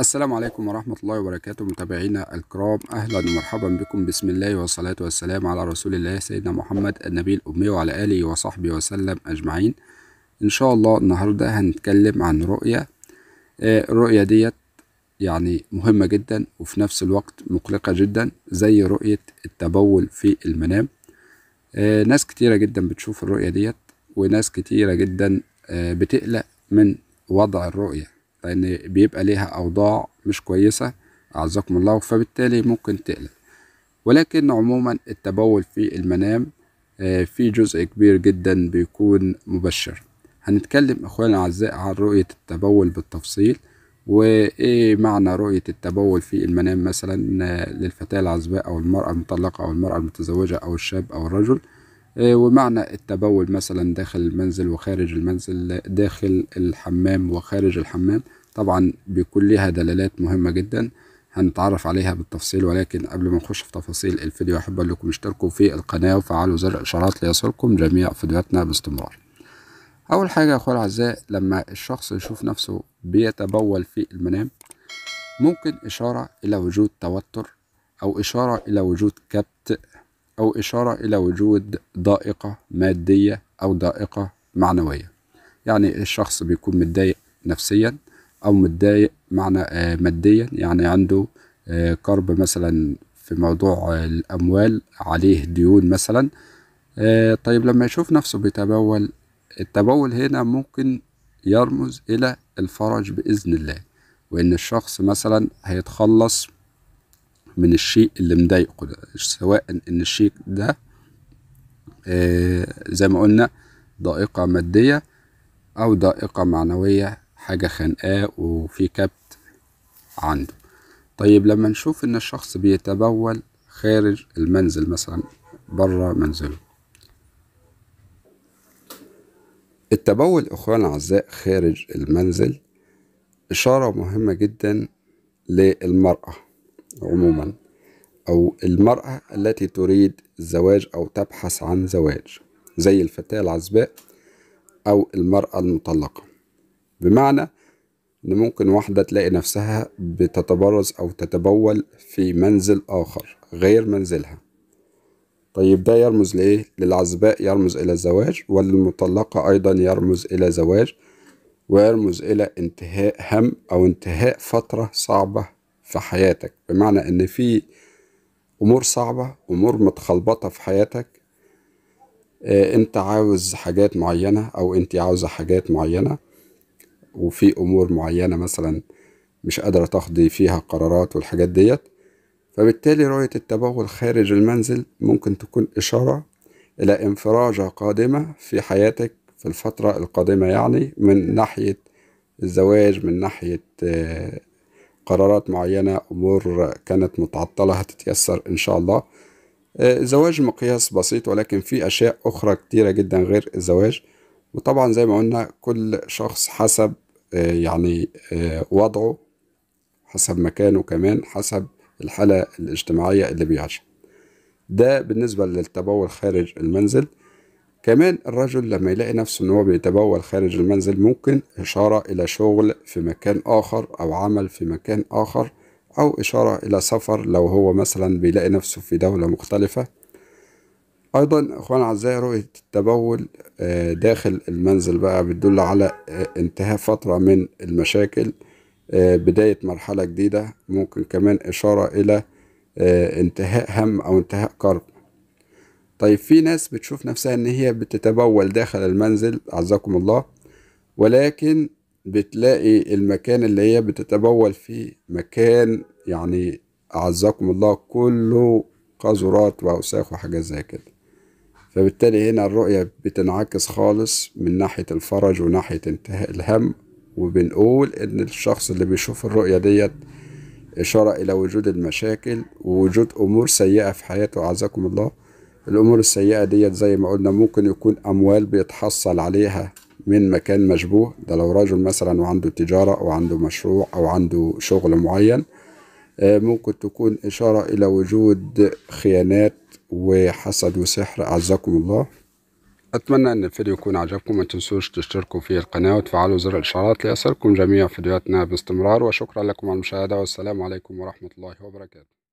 السلام عليكم ورحمة الله وبركاته متابعينا الكرام أهلا ومرحبا بكم بسم الله والصلاة والسلام على رسول الله سيدنا محمد النبي الأمي وعلى آله وصحبه وسلم أجمعين إن شاء الله النهاردة هنتكلم عن رؤية آه، الرؤية ديت يعني مهمة جدا وفي نفس الوقت مقلقة جدا زي رؤية التبول في المنام آه، ناس كتيرة جدا بتشوف الرؤية ديت وناس كتيرة جدا آه، بتقلق من وضع الرؤية لأن بيبقى ليها أوضاع مش كويسة أعزكم الله فبالتالي ممكن تقلق ولكن عموما التبول في المنام آه، في جزء كبير جدا بيكون مبشر هنتكلم اخوانا الاعزاء عن رؤية التبول بالتفصيل وايه معنى رؤية التبول في المنام مثلا آه، للفتاة العزباء او المرأة المطلقة او المرأة المتزوجة او الشاب او الرجل إيه، ومعنى التبول مثلا داخل المنزل وخارج المنزل داخل الحمام وخارج الحمام طبعا بيكون ليها دلالات مهمة جدا هنتعرف عليها بالتفصيل ولكن قبل ما نخش في تفاصيل الفيديو احب اقول لكم اشتركوا في القناة وفعلوا زر الاشارات ليصلكم جميع فيديوهاتنا باستمرار اول حاجة يا اخويا الاعزاء لما الشخص يشوف نفسه بيتبول في المنام ممكن اشارة الى وجود توتر او اشارة الى وجود كبت أو إشارة إلى وجود ضائقة مادية أو ضائقة معنوية يعني الشخص بيكون متضايق نفسيا أو متضايق معنى آه، ماديا يعني عنده آه، كرب مثلا في موضوع الأموال عليه ديون مثلا آه، طيب لما يشوف نفسه بيتبول التبول هنا ممكن يرمز إلى الفرج بإذن الله وإن الشخص مثلا هيتخلص من الشيء اللي مضايقه ده سواء ان الشيء ده آه، زي ما قلنا ضائقة مادية أو ضائقة معنوية حاجة خانقاه وفي كبت عنده طيب لما نشوف إن الشخص بيتبول خارج المنزل مثلا بره منزله التبول إخوان أعزاء خارج المنزل إشارة مهمة جدا للمرأة عموما أو المرأة التي تريد الزواج أو تبحث عن زواج زي الفتاة العزباء أو المرأة المطلقة بمعنى إن ممكن واحدة تلاقي نفسها بتتبرز أو تتبول في منزل آخر غير منزلها طيب ده يرمز لإيه؟ للعزباء يرمز إلى الزواج وللمطلقة أيضا يرمز إلى زواج ويرمز إلى انتهاء هم أو انتهاء فترة صعبة في حياتك بمعنى ان في امور صعبة امور متخلبطة في حياتك آه، انت عاوز حاجات معينة او انت عاوزة حاجات معينة وفي امور معينة مثلا مش قادرة تاخدي فيها قرارات والحاجات ديت فبالتالي رؤية التبول خارج المنزل ممكن تكون إشارة إلى انفراجة قادمة في حياتك في الفترة القادمة يعني من ناحية الزواج من ناحية آه، قرارات معينة أمور كانت متعطلة هتتيسر إن شاء الله آه، الزواج مقياس بسيط ولكن في أشياء أخرى كتيرة جدا غير الزواج وطبعا زي ما قلنا كل شخص حسب آه، يعني آه، وضعه حسب مكانه كمان حسب الحالة الاجتماعية اللي بيعيشها ده بالنسبة للتبول خارج المنزل كمان الرجل لما يلاقي نفسه ان هو بيتبول خارج المنزل ممكن اشارة الى شغل في مكان اخر او عمل في مكان اخر او اشارة الى سفر لو هو مثلا بيلاقي نفسه في دولة مختلفة ايضا اخوان اعزائي رؤية التبول آه، داخل المنزل بقى بتدل على آه، انتهاء فترة من المشاكل آه، بداية مرحلة جديدة ممكن كمان اشارة الى انتهاء هم او انتهاء كرب طيب في ناس بتشوف نفسها ان هي بتتبول داخل المنزل عزكم الله ولكن بتلاقي المكان اللي هي بتتبول فيه مكان يعني أعزكم الله كله قاذورات وأوساخ وحاجات زي كده فبالتالي هنا الرؤية بتنعكس خالص من ناحية الفرج وناحية انتهاء الهم وبنقول إن الشخص اللي بيشوف الرؤية ديت إشارة إلى وجود المشاكل ووجود أمور سيئة في حياته أعزكم الله الأمور السيئة ديت زي ما قلنا ممكن يكون أموال بيتحصل عليها من مكان مشبوه ده لو رجل مثلا وعنده تجارة أو عنده مشروع أو عنده شغل معين آه، ممكن تكون إشارة إلى وجود خيانات وحسد وسحر أعزكم الله أتمنى أن الفيديو يكون عجبكم ما تنسوش تشتركوا في القناة وتفعلوا زر الإشعارات ليصلكم جميع فيديوهاتنا باستمرار وشكرا لكم على المشاهدة والسلام عليكم ورحمة الله وبركاته